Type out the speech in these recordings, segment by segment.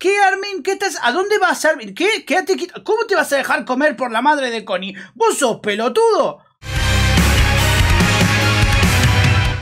¿Qué, Armin? ¿Qué estás? ¿A dónde vas, Armin? ¿Qué? ¿Cómo te vas a dejar comer por la madre de Connie? ¡Vos sos pelotudo!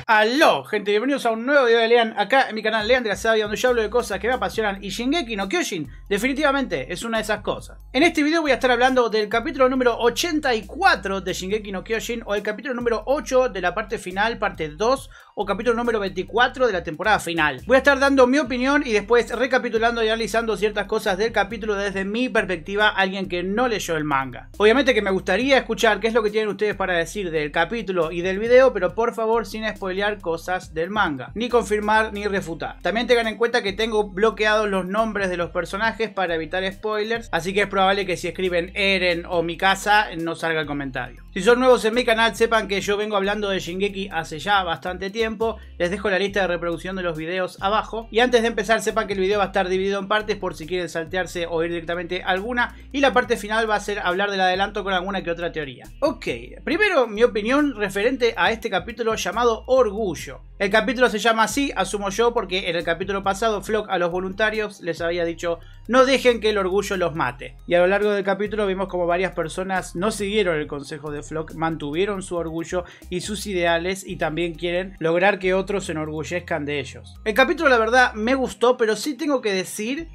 Aló, gente, bienvenidos a un nuevo video de Lean, acá en mi canal Lean de la Sabia, donde yo hablo de cosas que me apasionan y Shingeki no Kyojin definitivamente es una de esas cosas. En este video voy a estar hablando del capítulo número 84 de Shingeki no Kyojin o el capítulo número 8 de la parte final, parte 2 o capítulo número 24 de la temporada final. Voy a estar dando mi opinión y después recapitulando y analizando ciertas cosas del capítulo desde mi perspectiva, alguien que no leyó el manga. Obviamente que me gustaría escuchar qué es lo que tienen ustedes para decir del capítulo y del video, pero por favor sin spoilear cosas del manga, ni confirmar ni refutar. También tengan en cuenta que tengo bloqueados los nombres de los personajes para evitar spoilers, así que es probable que si escriben Eren o Mikasa no salga el comentario. Si son nuevos en mi canal, sepan que yo vengo hablando de Shingeki hace ya bastante tiempo les dejo la lista de reproducción de los videos abajo. Y antes de empezar, sepan que el video va a estar dividido en partes por si quieren saltearse o ir directamente alguna. Y la parte final va a ser hablar del adelanto con alguna que otra teoría. Ok, primero mi opinión referente a este capítulo llamado Orgullo. El capítulo se llama así, asumo yo, porque en el capítulo pasado Flock a los voluntarios les había dicho no dejen que el orgullo los mate. Y a lo largo del capítulo vimos como varias personas no siguieron el consejo de Flock, mantuvieron su orgullo y sus ideales y también quieren lograr que otros se enorgullezcan de ellos. El capítulo la verdad me gustó, pero sí tengo que decir,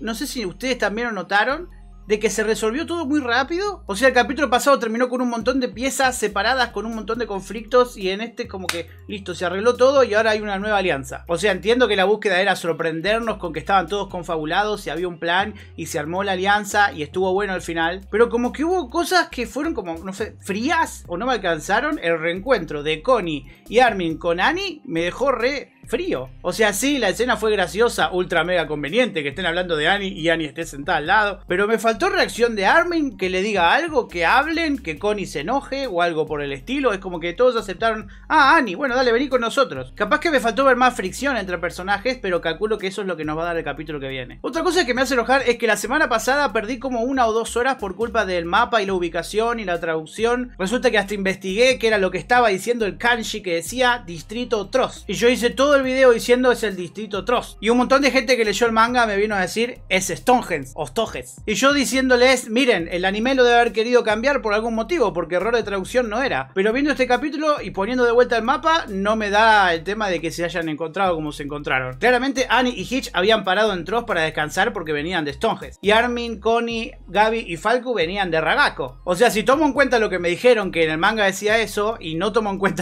no sé si ustedes también lo notaron, de que se resolvió todo muy rápido. O sea, el capítulo pasado terminó con un montón de piezas separadas, con un montón de conflictos y en este como que, listo, se arregló todo y ahora hay una nueva alianza. O sea, entiendo que la búsqueda era sorprendernos con que estaban todos confabulados y había un plan y se armó la alianza y estuvo bueno al final. Pero como que hubo cosas que fueron como, no sé, frías o no me alcanzaron. El reencuentro de Connie y Armin con Annie me dejó re frío. O sea, sí, la escena fue graciosa, ultra mega conveniente, que estén hablando de Annie y Annie esté sentada al lado, pero me faltó reacción de Armin, que le diga algo, que hablen, que Connie se enoje o algo por el estilo, es como que todos aceptaron, ah, Annie, bueno, dale, vení con nosotros. Capaz que me faltó ver más fricción entre personajes, pero calculo que eso es lo que nos va a dar el capítulo que viene. Otra cosa que me hace enojar es que la semana pasada perdí como una o dos horas por culpa del mapa y la ubicación y la traducción. Resulta que hasta investigué qué era lo que estaba diciendo el kanji que decía distrito tross. Y yo hice todo el video diciendo es el distrito Trost. Y un montón de gente que leyó el manga me vino a decir es Stongens o Stoges. Y yo diciéndoles, miren, el anime lo debe haber querido cambiar por algún motivo, porque error de traducción no era. Pero viendo este capítulo y poniendo de vuelta el mapa, no me da el tema de que se hayan encontrado como se encontraron. Claramente Annie y Hitch habían parado en Tross para descansar porque venían de Stonehenge. Y Armin, Connie, Gaby y Falco venían de Ragako. O sea, si tomo en cuenta lo que me dijeron que en el manga decía eso y no tomo en cuenta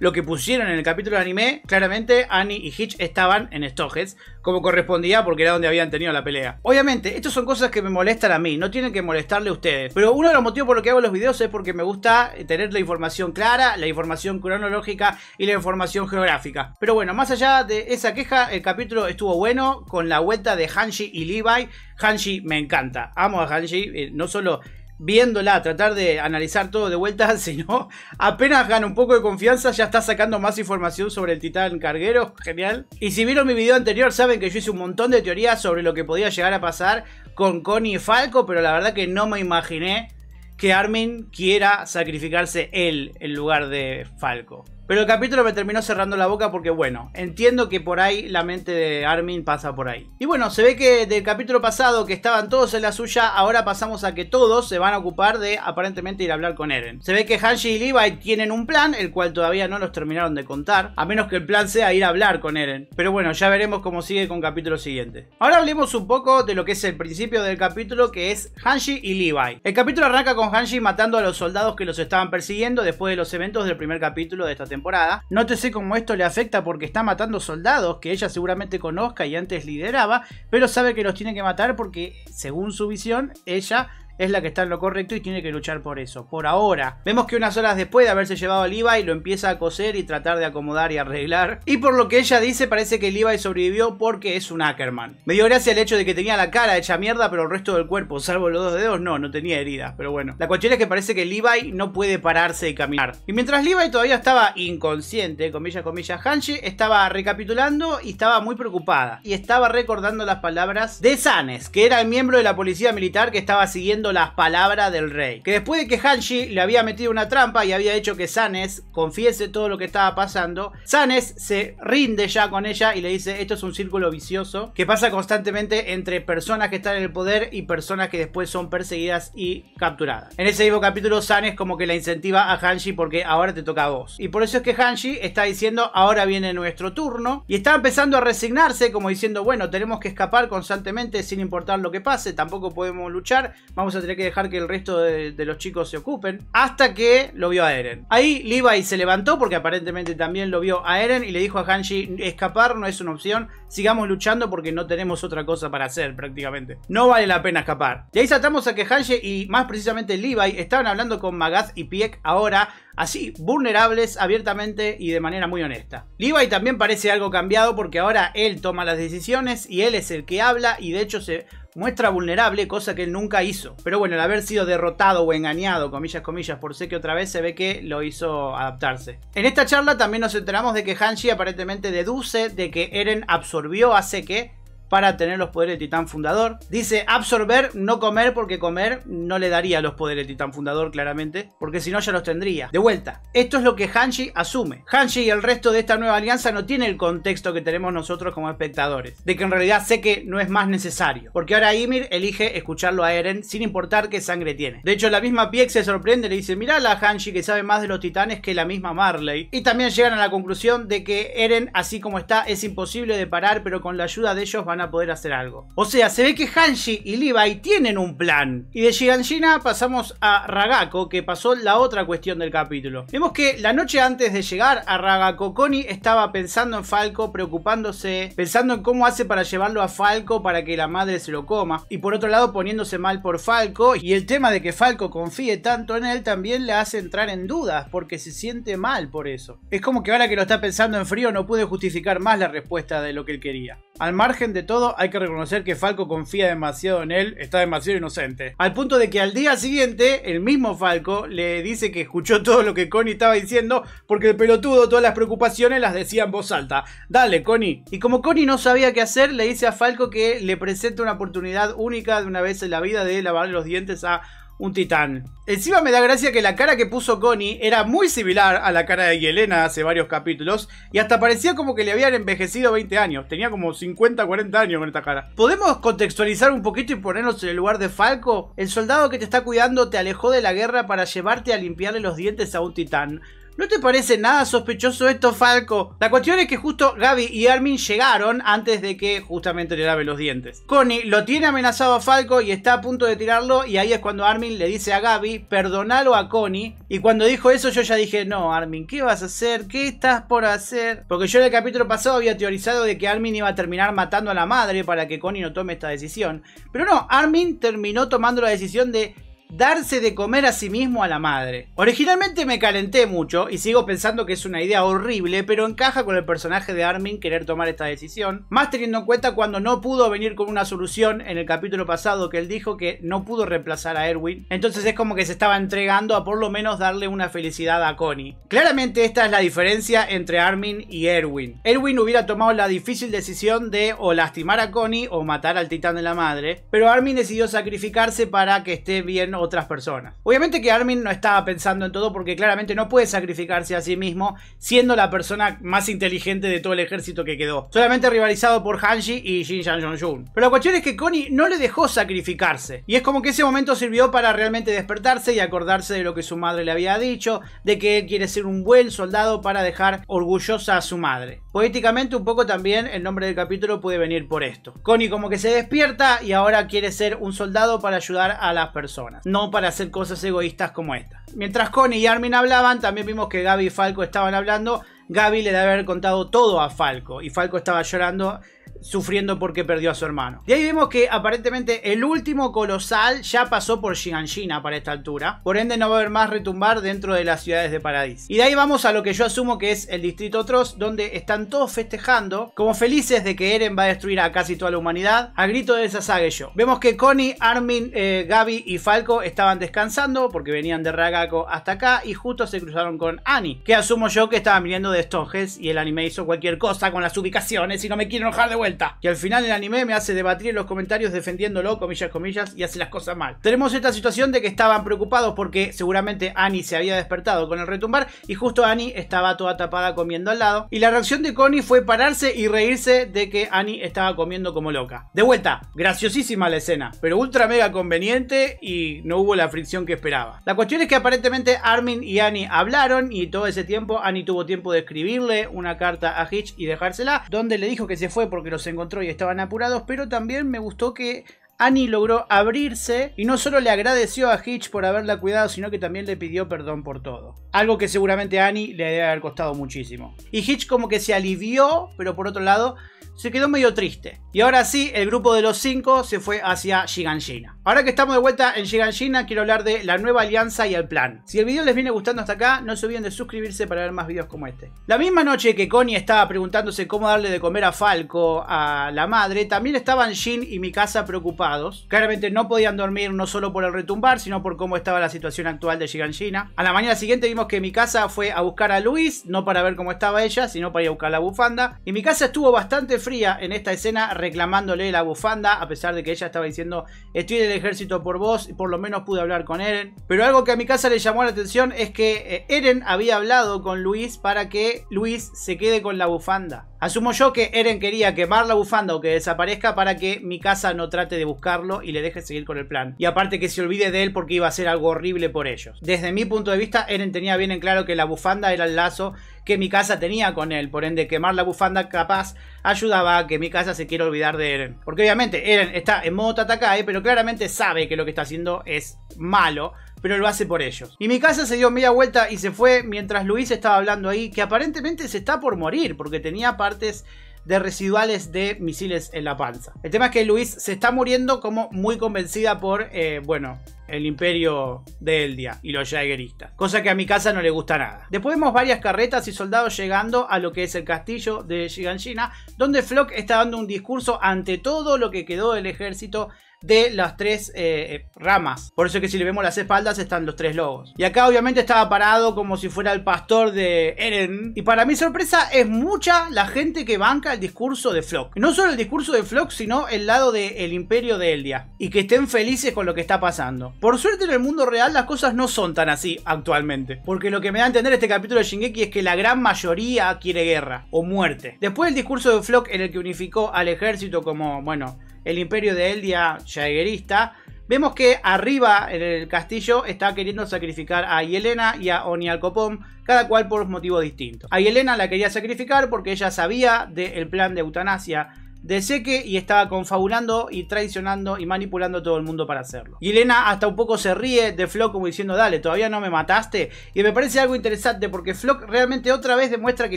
lo que pusieron en el capítulo de anime, claramente Annie y Hitch estaban en Stockheads, como correspondía porque era donde habían tenido la pelea. Obviamente, estas son cosas que me molestan a mí, no tienen que molestarle a ustedes. Pero uno de los motivos por los que hago los videos es porque me gusta eh, tener la información clara, la información cronológica y la información geográfica. Pero bueno, más allá de esa queja, el capítulo estuvo bueno con la vuelta de Hanshi y Levi. Hanshi me encanta, amo a Hanshi, eh, no solo viéndola, tratar de analizar todo de vuelta, sino apenas gana un poco de confianza, ya está sacando más información sobre el titán carguero, genial. Y si vieron mi video anterior, saben que yo hice un montón de teorías sobre lo que podía llegar a pasar con Connie y Falco, pero la verdad que no me imaginé que Armin quiera sacrificarse él en lugar de Falco. Pero el capítulo me terminó cerrando la boca porque bueno, entiendo que por ahí la mente de Armin pasa por ahí. Y bueno, se ve que del capítulo pasado que estaban todos en la suya, ahora pasamos a que todos se van a ocupar de aparentemente ir a hablar con Eren. Se ve que hanji y Levi tienen un plan, el cual todavía no los terminaron de contar, a menos que el plan sea ir a hablar con Eren. Pero bueno, ya veremos cómo sigue con el capítulo siguiente. Ahora hablemos un poco de lo que es el principio del capítulo, que es hanji y Levi. El capítulo arranca con hanji matando a los soldados que los estaban persiguiendo después de los eventos del primer capítulo de esta temporada temporada. sé cómo esto le afecta porque está matando soldados que ella seguramente conozca y antes lideraba, pero sabe que los tiene que matar porque, según su visión, ella es la que está en lo correcto y tiene que luchar por eso. Por ahora, vemos que unas horas después de haberse llevado a Levi lo empieza a coser y tratar de acomodar y arreglar. Y por lo que ella dice, parece que Levi sobrevivió porque es un Ackerman. Me dio gracia el hecho de que tenía la cara hecha mierda, pero el resto del cuerpo, salvo los dos dedos, no, no tenía heridas. Pero bueno, la cuestión es que parece que Levi no puede pararse y caminar. Y mientras Levi todavía estaba inconsciente, comillas, comillas, Hanshi estaba recapitulando y estaba muy preocupada. Y estaba recordando las palabras de Sanes, que era el miembro de la policía militar que estaba siguiendo las palabras del rey. Que después de que Hanshi le había metido una trampa y había hecho que Sanes confiese todo lo que estaba pasando, Sanes se rinde ya con ella y le dice esto es un círculo vicioso que pasa constantemente entre personas que están en el poder y personas que después son perseguidas y capturadas. En ese mismo capítulo Sanes como que la incentiva a Hanshi porque ahora te toca a vos. Y por eso es que Hanshi está diciendo ahora viene nuestro turno y está empezando a resignarse como diciendo bueno tenemos que escapar constantemente sin importar lo que pase, tampoco podemos luchar, vamos a tendría que dejar que el resto de, los chicos se ocupen. Hasta que lo vio a Eren. Ahí Levi se levantó porque aparentemente también lo vio a Eren y le dijo a Hanji, escapar no es una opción, sigamos luchando porque no tenemos otra cosa para hacer prácticamente. No vale la pena escapar. y ahí saltamos a que Hanji y más precisamente Levi estaban hablando con Magath y Pieck ahora, así, vulnerables, abiertamente y de manera muy honesta. Levi también parece algo cambiado porque ahora él toma las decisiones y él es el que habla y de hecho se muestra vulnerable, cosa que él nunca hizo. Pero bueno, al haber sido derrotado o engañado, comillas, comillas, por sé que otra vez se ve que lo hizo adaptarse. En esta charla también nos enteramos de que Hanshi aparentemente deduce de que Eren absorbió a Seke para tener los poderes de titán fundador. Dice absorber, no comer, porque comer no le daría los poderes de titán fundador, claramente, porque si no ya los tendría. De vuelta, esto es lo que Hanshi asume. Hanshi y el resto de esta nueva alianza no tiene el contexto que tenemos nosotros como espectadores, de que en realidad sé que no es más necesario, porque ahora Ymir elige escucharlo a Eren sin importar qué sangre tiene. De hecho, la misma Pieck se sorprende, le dice, mira la Hanshi que sabe más de los titanes que la misma Marley. Y también llegan a la conclusión de que Eren, así como está, es imposible de parar, pero con la ayuda de ellos van a poder hacer algo. O sea, se ve que Hanshi y Levi tienen un plan. Y de Shiganshina pasamos a Ragako, que pasó la otra cuestión del capítulo. Vemos que la noche antes de llegar a Ragako, Connie estaba pensando en Falco, preocupándose, pensando en cómo hace para llevarlo a Falco para que la madre se lo coma. Y por otro lado, poniéndose mal por Falco. Y el tema de que Falco confíe tanto en él también le hace entrar en dudas, porque se siente mal por eso. Es como que ahora que lo está pensando en frío no puede justificar más la respuesta de lo que él quería. Al margen de todo, hay que reconocer que Falco confía demasiado en él, está demasiado inocente. Al punto de que al día siguiente, el mismo Falco le dice que escuchó todo lo que Connie estaba diciendo porque el pelotudo todas las preocupaciones las decía en voz alta. Dale, Connie. Y como Connie no sabía qué hacer, le dice a Falco que le presenta una oportunidad única de una vez en la vida de lavar los dientes a un titán. Encima me da gracia que la cara que puso Connie era muy similar a la cara de Yelena hace varios capítulos y hasta parecía como que le habían envejecido 20 años. Tenía como 50, 40 años con esta cara. ¿Podemos contextualizar un poquito y ponernos en el lugar de Falco? El soldado que te está cuidando te alejó de la guerra para llevarte a limpiarle los dientes a un titán. ¿No te parece nada sospechoso esto, Falco? La cuestión es que justo Gaby y Armin llegaron antes de que justamente le lave los dientes. Connie lo tiene amenazado a Falco y está a punto de tirarlo y ahí es cuando Armin le dice a Gaby, perdonalo a Connie. Y cuando dijo eso yo ya dije, no, Armin, ¿qué vas a hacer? ¿Qué estás por hacer? Porque yo en el capítulo pasado había teorizado de que Armin iba a terminar matando a la madre para que Connie no tome esta decisión. Pero no, Armin terminó tomando la decisión de darse de comer a sí mismo a la madre. Originalmente me calenté mucho y sigo pensando que es una idea horrible, pero encaja con el personaje de Armin querer tomar esta decisión, más teniendo en cuenta cuando no pudo venir con una solución en el capítulo pasado que él dijo que no pudo reemplazar a Erwin, entonces es como que se estaba entregando a por lo menos darle una felicidad a Connie. Claramente esta es la diferencia entre Armin y Erwin. Erwin hubiera tomado la difícil decisión de o lastimar a Connie o matar al titán de la madre, pero Armin decidió sacrificarse para que esté bien o otras personas. Obviamente que Armin no estaba pensando en todo porque claramente no puede sacrificarse a sí mismo siendo la persona más inteligente de todo el ejército que quedó, solamente rivalizado por Hanji y Jin Jan Jong-jun. Pero la cuestión es que Connie no le dejó sacrificarse y es como que ese momento sirvió para realmente despertarse y acordarse de lo que su madre le había dicho, de que él quiere ser un buen soldado para dejar orgullosa a su madre. Poéticamente un poco también el nombre del capítulo puede venir por esto. Connie como que se despierta y ahora quiere ser un soldado para ayudar a las personas no para hacer cosas egoístas como esta. Mientras Connie y Armin hablaban, también vimos que Gaby y Falco estaban hablando. Gaby le debe haber contado todo a Falco y Falco estaba llorando sufriendo porque perdió a su hermano. Y ahí vemos que aparentemente el último colosal ya pasó por Shiganshina para esta altura. Por ende no va a haber más retumbar dentro de las ciudades de Paradis. Y de ahí vamos a lo que yo asumo que es el distrito Trost donde están todos festejando, como felices de que Eren va a destruir a casi toda la humanidad, a grito de Sasage yo. Vemos que Connie, Armin, eh, Gaby y Falco estaban descansando porque venían de Ragako hasta acá y justo se cruzaron con Annie, que asumo yo que estaban viniendo de Stonehenge y el anime hizo cualquier cosa con las ubicaciones y no me quiero enojar de vuelta. Que al final el anime me hace debatir en los comentarios defendiéndolo, comillas, comillas, y hace las cosas mal. Tenemos esta situación de que estaban preocupados porque seguramente Annie se había despertado con el retumbar y justo Annie estaba toda tapada comiendo al lado. Y la reacción de Connie fue pararse y reírse de que Annie estaba comiendo como loca. De vuelta, graciosísima la escena, pero ultra mega conveniente y no hubo la fricción que esperaba. La cuestión es que aparentemente Armin y Annie hablaron y todo ese tiempo Annie tuvo tiempo de escribirle una carta a Hitch y dejársela, donde le dijo que se fue porque los encontró y estaban apurados, pero también me gustó que Annie logró abrirse y no solo le agradeció a Hitch por haberla cuidado, sino que también le pidió perdón por todo. Algo que seguramente a Annie le debe haber costado muchísimo. Y Hitch como que se alivió, pero por otro lado se quedó medio triste. Y ahora sí, el grupo de los cinco se fue hacia Shiganshina. Ahora que estamos de vuelta en Shiganshina, quiero hablar de la nueva alianza y el plan. Si el video les viene gustando hasta acá, no se olviden de suscribirse para ver más videos como este. La misma noche que Connie estaba preguntándose cómo darle de comer a Falco, a la madre, también estaban Shin y Mikasa preocupados Claramente no podían dormir no solo por el retumbar, sino por cómo estaba la situación actual de Shiganshina. A la mañana siguiente vimos que mi casa fue a buscar a Luis, no para ver cómo estaba ella, sino para ir a buscar la bufanda. Y mi casa estuvo bastante fría en esta escena reclamándole la bufanda, a pesar de que ella estaba diciendo, estoy en el ejército por vos y por lo menos pude hablar con Eren. Pero algo que a mi casa le llamó la atención es que eh, Eren había hablado con Luis para que Luis se quede con la bufanda. Asumo yo que Eren quería quemar la bufanda o que desaparezca para que mi casa no trate de buscarlo y le deje seguir con el plan. Y aparte que se olvide de él porque iba a ser algo horrible por ellos. Desde mi punto de vista, Eren tenía bien en claro que la bufanda era el lazo que mi casa tenía con él. Por ende, quemar la bufanda capaz ayudaba a que mi casa se quiera olvidar de Eren. Porque obviamente Eren está en modo Tatakae, pero claramente sabe que lo que está haciendo es malo pero lo hace por ellos. Y mi casa se dio media vuelta y se fue mientras Luis estaba hablando ahí, que aparentemente se está por morir porque tenía partes de residuales de misiles en la panza. El tema es que Luis se está muriendo como muy convencida por, eh, bueno, el imperio de Eldia y los jaegeristas, cosa que a mi casa no le gusta nada. Después vemos varias carretas y soldados llegando a lo que es el castillo de Shiganshina, donde Flock está dando un discurso ante todo lo que quedó del ejército de las tres eh, eh, ramas. Por eso que si le vemos las espaldas están los tres lobos. Y acá obviamente estaba parado como si fuera el pastor de Eren. Y para mi sorpresa es mucha la gente que banca el discurso de Flock. No solo el discurso de Flock, sino el lado del imperio de Eldia. Y que estén felices con lo que está pasando. Por suerte en el mundo real las cosas no son tan así actualmente. Porque lo que me da a entender este capítulo de Shingeki es que la gran mayoría quiere guerra o muerte. Después del discurso de Flock en el que unificó al ejército como, bueno, el imperio de Eldia jaegerista, vemos que arriba en el castillo está queriendo sacrificar a Yelena y a Onialcopom, cada cual por motivos distintos. A Yelena la quería sacrificar porque ella sabía del plan de eutanasia de Seque y estaba confabulando y traicionando y manipulando a todo el mundo para hacerlo. Y Elena hasta un poco se ríe de Flock como diciendo, dale, todavía no me mataste. Y me parece algo interesante porque Flock realmente otra vez demuestra que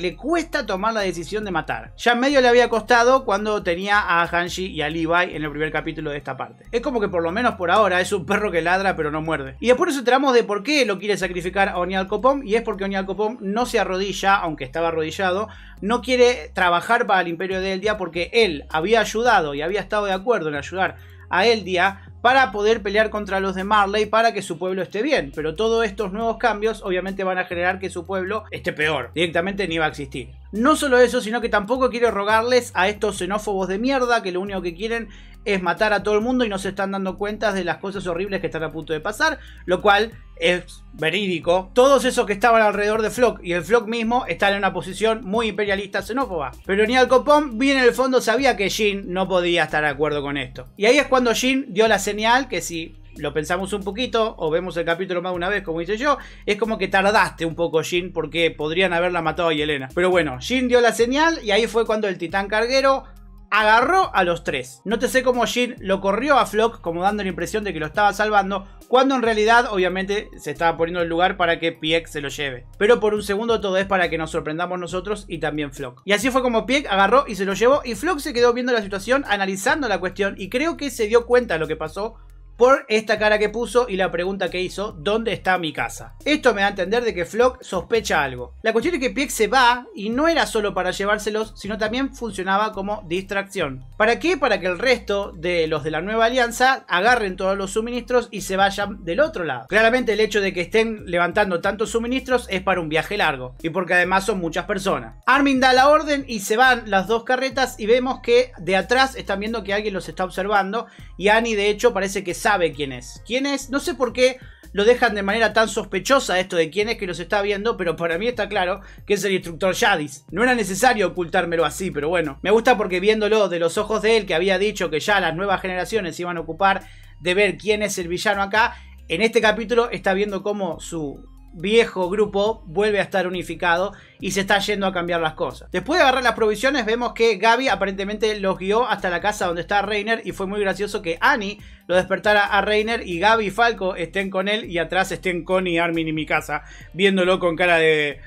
le cuesta tomar la decisión de matar. Ya medio le había costado cuando tenía a Hanshi y a Levi en el primer capítulo de esta parte. Es como que por lo menos por ahora es un perro que ladra pero no muerde. Y después nos enteramos de por qué lo quiere sacrificar a Onial Copón. y es porque Onial Copón no se arrodilla, aunque estaba arrodillado, no quiere trabajar para el imperio de Eldia porque él había ayudado y había estado de acuerdo en ayudar a Eldia para poder pelear contra los de Marley para que su pueblo esté bien. Pero todos estos nuevos cambios obviamente van a generar que su pueblo esté peor. Directamente ni va a existir. No solo eso, sino que tampoco quiero rogarles a estos xenófobos de mierda que lo único que quieren es matar a todo el mundo y no se están dando cuenta de las cosas horribles que están a punto de pasar, lo cual es verídico. Todos esos que estaban alrededor de Flock y el Flock mismo están en una posición muy imperialista xenófoba. Pero ni Al bien en el fondo sabía que Jin no podía estar de acuerdo con esto. Y ahí es cuando Jin dio la señal que si lo pensamos un poquito o vemos el capítulo más una vez, como hice yo, es como que tardaste un poco, Jin, porque podrían haberla matado a Yelena. Pero bueno, Jin dio la señal y ahí fue cuando el titán carguero agarró a los tres. No te sé cómo Jin lo corrió a Flock, como dando la impresión de que lo estaba salvando, cuando en realidad, obviamente, se estaba poniendo el lugar para que Pieck se lo lleve. Pero por un segundo todo es para que nos sorprendamos nosotros y también Flock. Y así fue como Pieck agarró y se lo llevó, y Flock se quedó viendo la situación, analizando la cuestión, y creo que se dio cuenta de lo que pasó, por esta cara que puso y la pregunta que hizo, ¿dónde está mi casa? Esto me da a entender de que Flock sospecha algo. La cuestión es que Pieck se va y no era solo para llevárselos, sino también funcionaba como distracción. ¿Para qué? Para que el resto de los de la nueva alianza agarren todos los suministros y se vayan del otro lado. Claramente el hecho de que estén levantando tantos suministros es para un viaje largo y porque además son muchas personas. Armin da la orden y se van las dos carretas y vemos que de atrás están viendo que alguien los está observando y Annie de hecho parece que sabe sabe quién es. ¿Quién es? No sé por qué lo dejan de manera tan sospechosa esto de quién es que los está viendo, pero para mí está claro que es el instructor Yadis. No era necesario ocultármelo así, pero bueno. Me gusta porque viéndolo de los ojos de él, que había dicho que ya las nuevas generaciones iban a ocupar de ver quién es el villano acá, en este capítulo está viendo cómo su viejo grupo vuelve a estar unificado y se está yendo a cambiar las cosas. Después de agarrar las provisiones, vemos que Gaby aparentemente los guió hasta la casa donde está Reiner y fue muy gracioso que Annie lo despertara a Reiner y Gaby y Falco estén con él y atrás estén Connie, Armin y mi casa viéndolo con cara de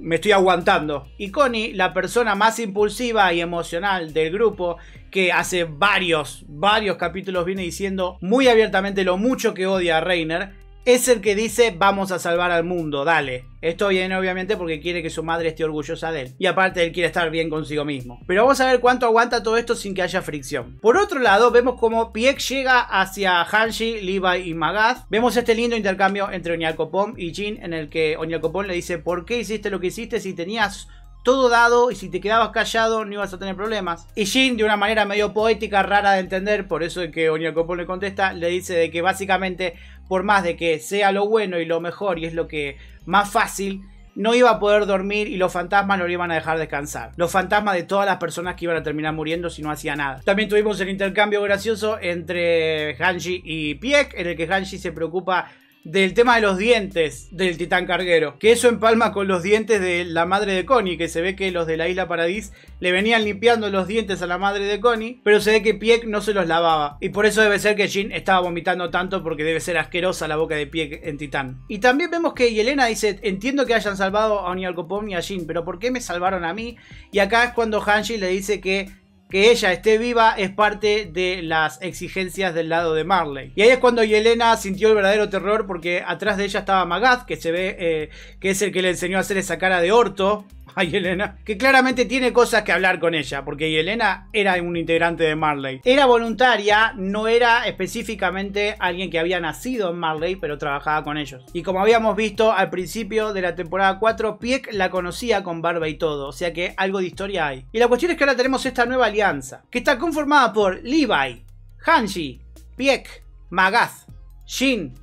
me estoy aguantando. Y Connie, la persona más impulsiva y emocional del grupo, que hace varios, varios capítulos viene diciendo muy abiertamente lo mucho que odia a Reiner, es el que dice vamos a salvar al mundo, dale. Esto viene obviamente porque quiere que su madre esté orgullosa de él. Y aparte él quiere estar bien consigo mismo. Pero vamos a ver cuánto aguanta todo esto sin que haya fricción. Por otro lado, vemos como Pieck llega hacia Hanshi, Levi y Magath. Vemos este lindo intercambio entre Onyakopom y Jin en el que Onyakopom le dice ¿Por qué hiciste lo que hiciste si tenías todo dado y si te quedabas callado no ibas a tener problemas. Y Jin, de una manera medio poética, rara de entender, por eso es que Oniakopo le contesta, le dice de que básicamente, por más de que sea lo bueno y lo mejor y es lo que más fácil, no iba a poder dormir y los fantasmas no lo iban a dejar descansar. Los fantasmas de todas las personas que iban a terminar muriendo si no hacía nada. También tuvimos el intercambio gracioso entre Hanji y Pieck, en el que Hanji se preocupa del tema de los dientes del titán carguero. Que eso empalma con los dientes de la madre de Connie, que se ve que los de la isla Paradis le venían limpiando los dientes a la madre de Connie, pero se ve que Pieck no se los lavaba. Y por eso debe ser que Jin estaba vomitando tanto porque debe ser asquerosa la boca de Pieck en titán. Y también vemos que Yelena dice, entiendo que hayan salvado a Onialcopón y a Jin, pero ¿por qué me salvaron a mí? Y acá es cuando Hanji le dice que que ella esté viva es parte de las exigencias del lado de Marley. Y ahí es cuando Yelena sintió el verdadero terror porque atrás de ella estaba Magath, que se ve eh, que es el que le enseñó a hacer esa cara de orto a Yelena, que claramente tiene cosas que hablar con ella, porque Yelena era un integrante de Marley. Era voluntaria, no era específicamente alguien que había nacido en Marley, pero trabajaba con ellos. Y como habíamos visto al principio de la temporada 4, Pieck la conocía con barba y todo, o sea que algo de historia hay. Y la cuestión es que ahora tenemos esta nueva alianza, que está conformada por Levi, Hanji, Pieck, Magaz, Shin,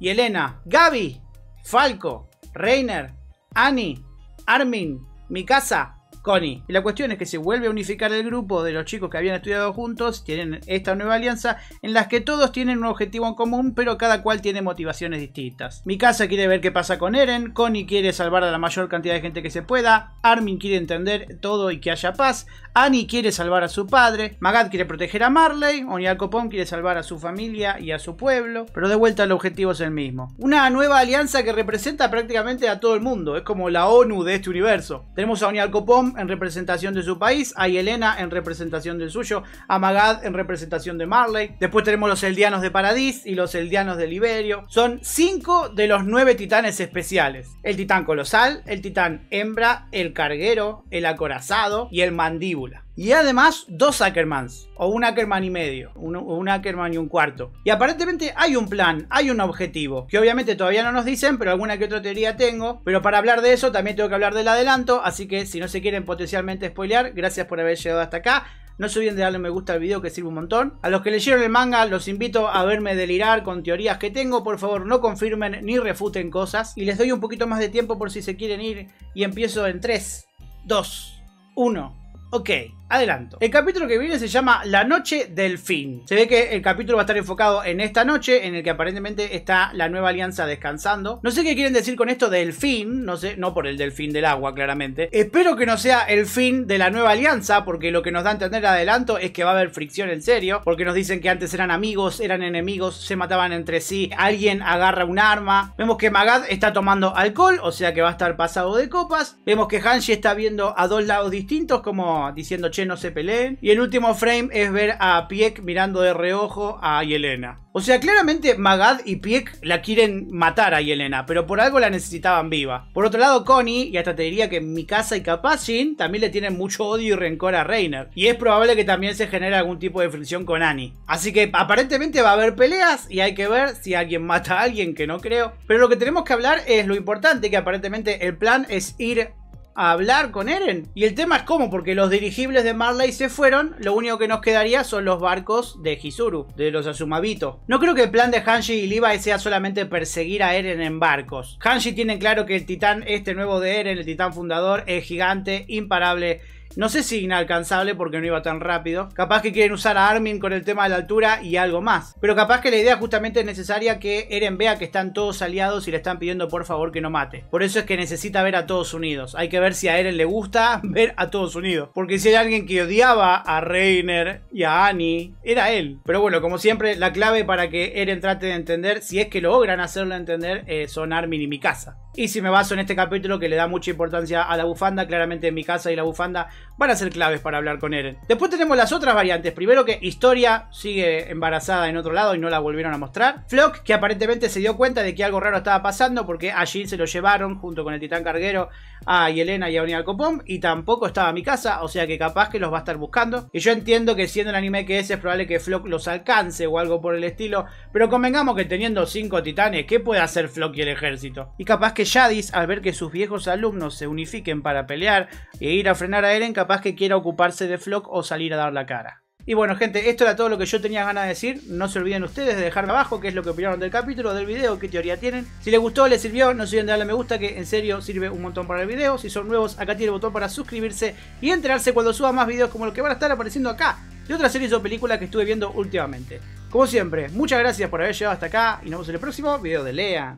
Y Elena, Gaby, Falco, Reiner, Annie, Armin, mi casa Connie. Y la cuestión es que se vuelve a unificar el grupo de los chicos que habían estudiado juntos, tienen esta nueva alianza en las que todos tienen un objetivo en común, pero cada cual tiene motivaciones distintas. Mikasa quiere ver qué pasa con Eren, Connie quiere salvar a la mayor cantidad de gente que se pueda, Armin quiere entender todo y que haya paz, Annie quiere salvar a su padre, Magad quiere proteger a Marley, al Copón quiere salvar a su familia y a su pueblo, pero de vuelta el objetivo es el mismo. Una nueva alianza que representa prácticamente a todo el mundo, es como la ONU de este universo. Tenemos a Onyal Copón en representación de su país, a Yelena en representación del suyo, a Magad en representación de Marley. Después tenemos los Eldianos de Paradis y los Eldianos de Liberio. Son cinco de los nueve titanes especiales. El titán colosal, el titán hembra, el carguero, el acorazado y el mandíbula. Y además dos Ackermans, o un Ackerman y medio, o un Ackerman y un cuarto. Y aparentemente hay un plan, hay un objetivo, que obviamente todavía no nos dicen, pero alguna que otra teoría tengo. Pero para hablar de eso también tengo que hablar del adelanto, así que si no se quieren potencialmente spoilear, gracias por haber llegado hasta acá. No se olviden de darle me gusta al video que sirve un montón. A los que leyeron el manga, los invito a verme delirar con teorías que tengo. Por favor, no confirmen ni refuten cosas. Y les doy un poquito más de tiempo por si se quieren ir. Y empiezo en 3, 2, 1. Ok, adelanto. El capítulo que viene se llama La Noche del Fin. Se ve que el capítulo va a estar enfocado en esta noche, en el que aparentemente está la nueva alianza descansando. No sé qué quieren decir con esto del fin, no sé, no por el delfín del agua, claramente. Espero que no sea el fin de la nueva alianza, porque lo que nos da a entender adelanto es que va a haber fricción en serio, porque nos dicen que antes eran amigos, eran enemigos, se mataban entre sí, alguien agarra un arma. Vemos que Magad está tomando alcohol, o sea que va a estar pasado de copas. Vemos que Hanshi está viendo a dos lados distintos como diciendo, che, no se peleen. Y el último frame es ver a Piek mirando de reojo a Yelena. O sea, claramente Magad y Piek la quieren matar a Yelena, pero por algo la necesitaban viva. Por otro lado, Connie, y hasta te diría que Mikasa y Kapashin también le tienen mucho odio y rencor a Reiner. Y es probable que también se genere algún tipo de fricción con Annie. Así que aparentemente va a haber peleas y hay que ver si alguien mata a alguien, que no creo. Pero lo que tenemos que hablar es lo importante, que aparentemente el plan es ir a hablar con Eren. Y el tema es cómo, porque los dirigibles de Marley se fueron, lo único que nos quedaría son los barcos de Hisuru de los Azumabito. No creo que el plan de Hanji y Levi sea solamente perseguir a Eren en barcos. Hanji tiene claro que el titán este nuevo de Eren, el titán fundador, es gigante, imparable, no sé si inalcanzable porque no iba tan rápido. Capaz que quieren usar a Armin con el tema de la altura y algo más. Pero capaz que la idea justamente es necesaria que Eren vea que están todos aliados y le están pidiendo por favor que no mate. Por eso es que necesita ver a todos unidos. Hay que ver si a Eren le gusta ver a todos unidos. Porque si hay alguien que odiaba a Reiner y a Annie, era él. Pero bueno, como siempre, la clave para que Eren trate de entender, si es que logran hacerlo entender, eh, son Armin y mi casa. Y si me baso en este capítulo que le da mucha importancia a la bufanda, claramente en mi casa y la bufanda van a ser claves para hablar con Eren. Después tenemos las otras variantes. Primero que Historia sigue embarazada en otro lado y no la volvieron a mostrar. Flock, que aparentemente se dio cuenta de que algo raro estaba pasando porque allí se lo llevaron junto con el titán carguero y Elena y a al Copón y tampoco estaba a mi casa, o sea que capaz que los va a estar buscando. Y yo entiendo que siendo el anime que es, es probable que Flock los alcance o algo por el estilo, pero convengamos que teniendo 5 titanes, ¿qué puede hacer Flock y el ejército? Y capaz que Yadis, al ver que sus viejos alumnos se unifiquen para pelear e ir a frenar a Eren, capaz que quiera ocuparse de Flock o salir a dar la cara. Y bueno, gente, esto era todo lo que yo tenía ganas de decir. No se olviden ustedes de dejar abajo qué es lo que opinaron del capítulo, del video, qué teoría tienen. Si les gustó, les sirvió, no se olviden de darle me gusta, que en serio sirve un montón para el video. Si son nuevos, acá tiene el botón para suscribirse y enterarse cuando suba más videos como los que van a estar apareciendo acá de otras series o películas que estuve viendo últimamente. Como siempre, muchas gracias por haber llegado hasta acá y nos vemos en el próximo video de LEA.